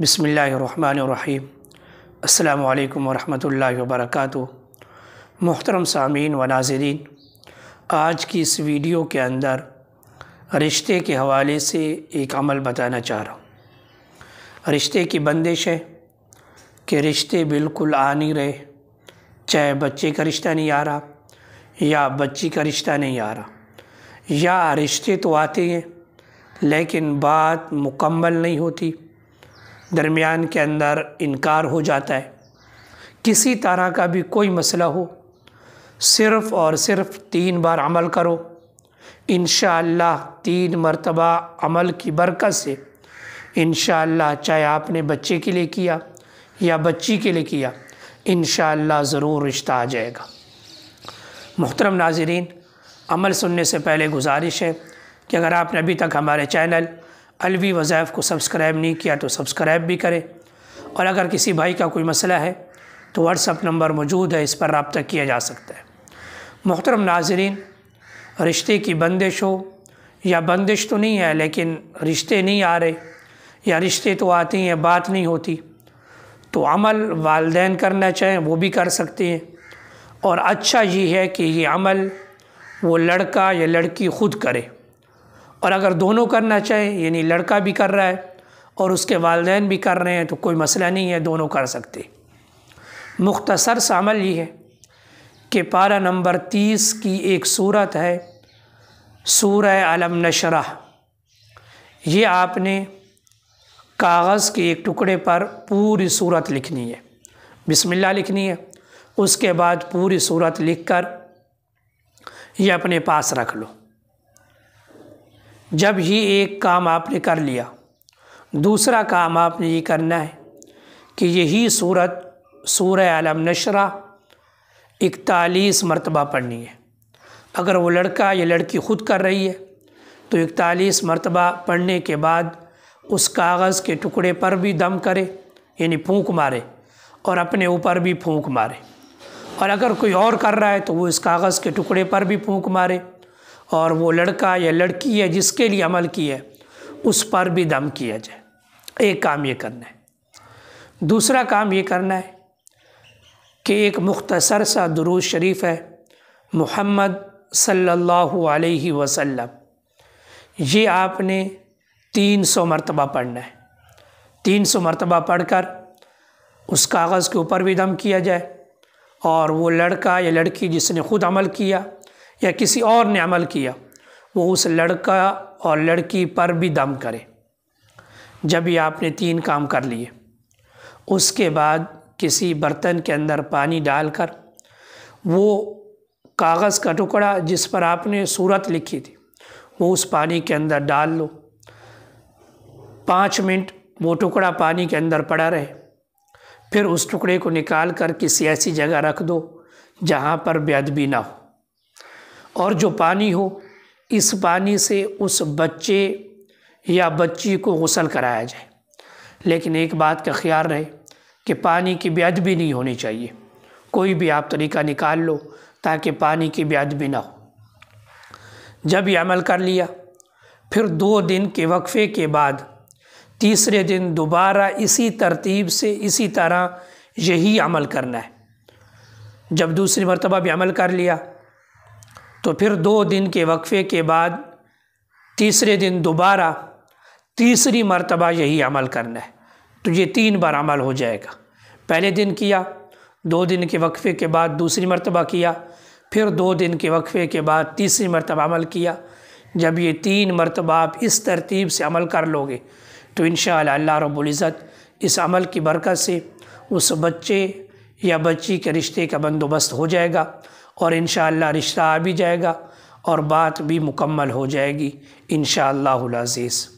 बसमीम् अल्लाम वरहमल वर्क मोहतरम सामीन व नाजरीन आज की इस वीडियो के अंदर रिश्ते के हवाले से एक अमल बताना चाह रहा हूँ रिश्ते की बंदिश है कि रिश्ते बिल्कुल आ नहीं रहे चाहे बच्चे का रिश्ता नहीं आ रहा या बच्ची का रिश्ता नहीं आ रहा या रिश्ते तो आते हैं लेकिन बात मुकम्मल नहीं होती दरमियान के अंदर इनकार हो जाता है किसी तरह का भी कोई मसला हो सिर्फ़ और सिर्फ़ तीन बार अमल करो इन तीन मरतबा अमल की बरकत से इन चाहे आपने बच्चे के लिए किया या बच्ची के लिए किया इन ज़रूर रिश्ता आ जाएगा मोहतरम नाजरीन अमल सुनने से पहले गुजारिश है कि अगर आपने अभी तक हमारे चैनल अलवी वज़ाइफ को सब्सक्राइब नहीं किया तो सब्सक्राइब भी करें और अगर किसी भाई का कोई मसला है तो व्हाट्सअप नंबर मौजूद है इस पर रबता किया जा सकता है मोहतरम नाजरीन रिश्ते की बंदिश हो या बंदिश तो नहीं है लेकिन रिश्ते नहीं आ रहे या रिश्ते तो आते हैं बात नहीं होती तो अमल वालदेन करना चाहें वो भी कर सकते हैं और अच्छा ये है कि ये अमल वो लड़का या लड़की ख़ुद करे और अगर दोनों करना चाहें यानी लड़का भी कर रहा है और उसके वालदेन भी कर रहे हैं तो कोई मसला नहीं है दोनों कर सकते मुख्तसर सा अमल ये है कि पारा नंबर तीस की एक सूरत है सूर अलम नशरा ये आपने कागज़ के एक टुकड़े पर पूरी सूरत लिखनी है बिस्मिल्लाह लिखनी है उसके बाद पूरी सूरत लिखकर ये अपने पास रख लो जब ही एक काम आपने कर लिया दूसरा काम आपने ये करना है कि यही सूरत सूर आलम नशरा इकतालीस मरतबा पढ़नी है अगर वो लड़का या लड़की ख़ुद कर रही है तो इकतालीस मरतबा पढ़ने के बाद उस कागज़ के टुकड़े पर भी दम करे यानी फूंक मारे और अपने ऊपर भी फूंक मारे और अगर कोई और कर रहा है तो वो इस कागज़ के टुकड़े पर भी फूंक मारे और वो लड़का या लड़की है जिसके लिए अमल किया उस पर भी दम किया जाए एक काम ये करना है दूसरा काम ये करना है कि एक मुख्तसर सा दरूज शरीफ है मोहम्मद सल्लल्लाहु अलैहि वसल्लम ये आपने तीन सौ मरतबा पढ़ना है तीन सौ मरतबा पढ़ कर उस कागज़ के ऊपर भी दम किया जाए और वो लड़का या लड़की जिसने ख़ुद अमल किया या किसी और ने अमल किया वो उस लड़का और लड़की पर भी दम करे जब ये आपने तीन काम कर लिए उसके बाद किसी बर्तन के अंदर पानी डालकर वो कागज़ का टुकड़ा जिस पर आपने सूरत लिखी थी वो उस पानी के अंदर डाल लो पाँच मिनट वो टुकड़ा पानी के अंदर पड़ा रहे फिर उस टुकड़े को निकाल कर किसी ऐसी जगह रख दो जहाँ पर बेदबी ना हो और जो पानी हो इस पानी से उस बच्चे या बच्ची को गसल कराया जाए लेकिन एक बात का ख्याल रहे कि पानी की भी नहीं होनी चाहिए कोई भी आप तरीका निकाल लो ताकि पानी की भी ना हो जब यह अमल कर लिया फिर दो दिन के वक्फ़े के बाद तीसरे दिन दोबारा इसी तरतीब से इसी तरह यही अमल करना है जब दूसरी मरतबा भी अमल कर लिया तो फिर दो दिन के वक्फ़े के बाद तीसरे दिन दोबारा तीसरी मरतबा यही अमल करना है तो ये तीन बार अमल हो जाएगा पहले दिन किया दो दिन के वक्फ़े के बाद दूसरी मरतबा किया फिर दो दिन के वक्फ़े के बाद तीसरी मरतबा अमल किया जब ये तीन मरतबा आप इस तरतीब से अमल कर लोगे तो इन अल्लाह रब्ज़त इस अमल की बरकत से उस बच्चे या बच्ची के रिश्ते का बंदोबस्त हो जाएगा और इन रिश्ता आ भी जाएगा और बात भी मुकम्मल हो जाएगी इन शज़ीज़